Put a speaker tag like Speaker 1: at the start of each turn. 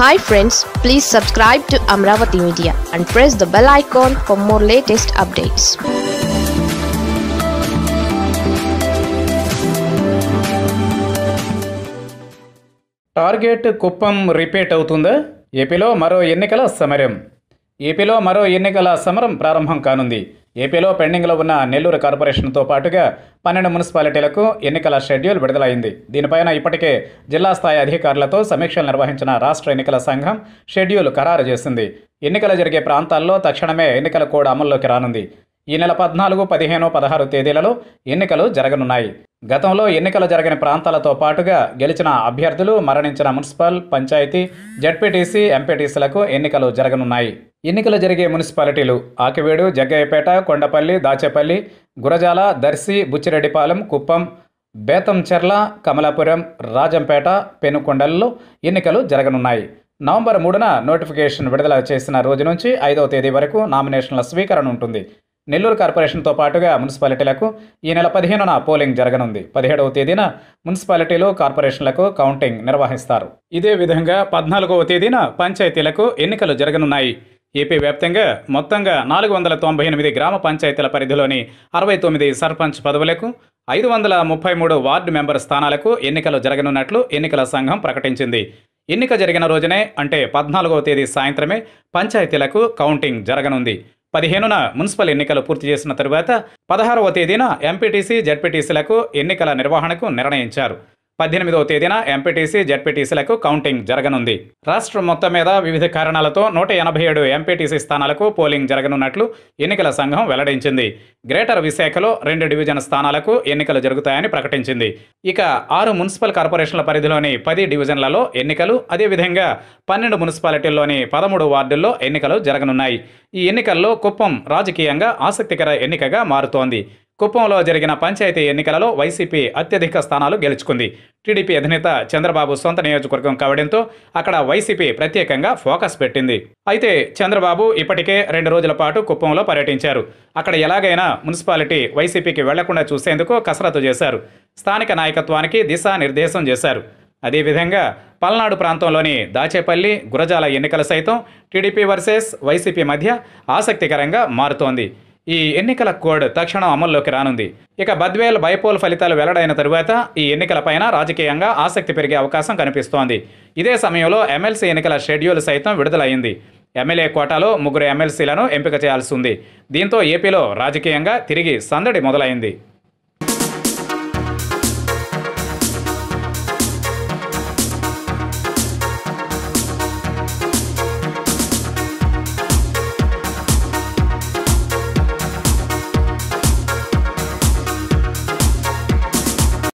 Speaker 1: hi friends please subscribe to Amaravati media and press the bell icon for more latest updates target Kuppam repeat అవుతుందా ఏపీలో మరో ఎన్నికల సమరం ఏపీలో మరో ఎన్నికల సమరం ప్రారంభం కానుంది ఏపీలో పెండింగ్లో ఉన్న నెల్లూరు కార్పొరేషన్తో పాటుగా పన్నెండు మున్సిపాలిటీలకు ఎన్నికల షెడ్యూల్ విడుదలైంది దీనిపైన ఇప్పటికే జిల్లా స్థాయి అధికారులతో సమీక్షలు నిర్వహించిన రాష్ట్ర ఎన్నికల సంఘం షెడ్యూల్ ఖరారు చేసింది ఎన్నికలు జరిగే ప్రాంతాల్లో తక్షణమే ఎన్నికల కోడ్ అమల్లోకి రానుంది ఈ నెల పద్నాలుగు పదిహేను పదహారు తేదీలలో ఎన్నికలు జరగనున్నాయి గతంలో ఎన్నికలు జరిగిన ప్రాంతాలతో పాటుగా గెలిచిన అభ్యర్థులు మరణించిన మున్సిపల్ పంచాయతీ జడ్పీటీసీ ఎంపీటీసీలకు ఎన్నికలు జరగనున్నాయి ఎన్నికలు జరిగే మున్సిపాలిటీలు ఆకివేడు జగ్గయ్యపేట కొండపల్లి దాచేపల్లి గురజాల దర్శి బుచ్చిరెడ్డిపాలెం కుప్పం బేతంచెర్ల కమలాపురం రాజంపేట పెనుకొండల్లో ఎన్నికలు జరగనున్నాయి నవంబర్ మూడున నోటిఫికేషన్ విడుదల చేసిన రోజు నుంచి ఐదవ తేదీ వరకు నామినేషన్ల స్వీకరణ ఉంటుంది నెల్లూరు కార్పొరేషన్తో పాటుగా మున్సిపాలిటీలకు ఈ నెల పదిహేనున పోలింగ్ జరగనుంది పదిహేడవ తేదీన మున్సిపాలిటీలు కార్పొరేషన్లకు కౌంటింగ్ నిర్వహిస్తారు ఇదే విధంగా పద్నాలుగవ తేదీన పంచాయతీలకు ఎన్నికలు జరగనున్నాయి ఏపీ వ్యాప్తంగా మొత్తంగా నాలుగు వందల తొంభై ఎనిమిది గ్రామ పంచాయతీల పరిధిలోని అరవై తొమ్మిది సర్పంచ్ పదవులకు ఐదు వందల ముప్పై మూడు వార్డు మెంబర్ స్థానాలకు ఎన్నికలు జరగనున్నట్లు ఎన్నికల సంఘం ప్రకటించింది ఎన్నిక జరిగిన రోజునే అంటే పద్నాలుగవ తేదీ సాయంత్రమే పంచాయతీలకు కౌంటింగ్ జరగనుంది పదిహేనున మున్సిపల్ ఎన్నికలు పూర్తి చేసిన తరువాత పదహారవ తేదీన ఎంపీటీసీ జడ్పీటీసీలకు ఎన్నికల నిర్వహణకు నిర్ణయించారు పద్దెనిమిదవ తేదీన ఎంపీటీసీ జడ్పీటీసీలకు కౌంటింగ్ జరగనుంది రాష్ట్రం మొత్తం మీద వివిధ కారణాలతో నూట ఎనభై ఏడు ఎంపీటీసీ స్థానాలకు పోలింగ్ జరగనున్నట్లు ఎన్నికల సంఘం వెల్లడించింది గ్రేటర్ విశాఖలో రెండు డివిజన్ స్థానాలకు ఎన్నికలు జరుగుతాయని ప్రకటించింది ఇక ఆరు మున్సిపల్ కార్పొరేషన్ల పరిధిలోని పది డివిజన్లలో ఎన్నికలు అదేవిధంగా పన్నెండు మున్సిపాలిటీల్లోని పదమూడు వార్డుల్లో ఎన్నికలు జరగనున్నాయి ఈ ఎన్నికల్లో కుప్పం రాజకీయంగా ఆసక్తికర ఎన్నికగా మారుతోంది కుప్పంలో జరిగిన పంచాయతీ ఎన్నికలలో వైసీపీ అత్యధిక స్థానాలు గెలుచుకుంది టీడీపీ అధినేత చంద్రబాబు సొంత నియోజకవర్గం కావడంతో అక్కడ వైసీపీ ప్రత్యేకంగా ఫోకస్ పెట్టింది అయితే చంద్రబాబు ఇప్పటికే రెండు రోజుల పాటు కుప్పంలో పర్యటించారు అక్కడ ఎలాగైనా మున్సిపాలిటీ వైసీపీకి వెళ్లకుండా చూసేందుకు కసరత్తు చేశారు స్థానిక నాయకత్వానికి దిశానిర్దేశం చేశారు అదేవిధంగా పల్నాడు ప్రాంతంలోని దాచేపల్లి గురజాల ఎన్నికలు సైతం టీడీపీ వర్సెస్ వైసీపీ మధ్య ఆసక్తికరంగా మారుతోంది ఈ ఎన్నికల కోడ్ తక్షణం అమల్లోకి రానుంది ఇక బద్వేల్ బైపోల్ ఫలితాలు వెల్లడైన తరువాత ఈ పైన రాజకీయంగా ఆసక్తి పెరిగే అవకాశం కనిపిస్తోంది ఇదే సమయంలో ఎమ్మెల్సీ ఎన్నికల షెడ్యూల్ సైతం విడుదలయ్యింది ఎమ్మెల్యే కోటాలో ముగ్గురు ఎమ్మెల్సీలను ఎంపిక చేయాల్సి ఉంది దీంతో ఏపీలో రాజకీయంగా తిరిగి సందడి మొదలైంది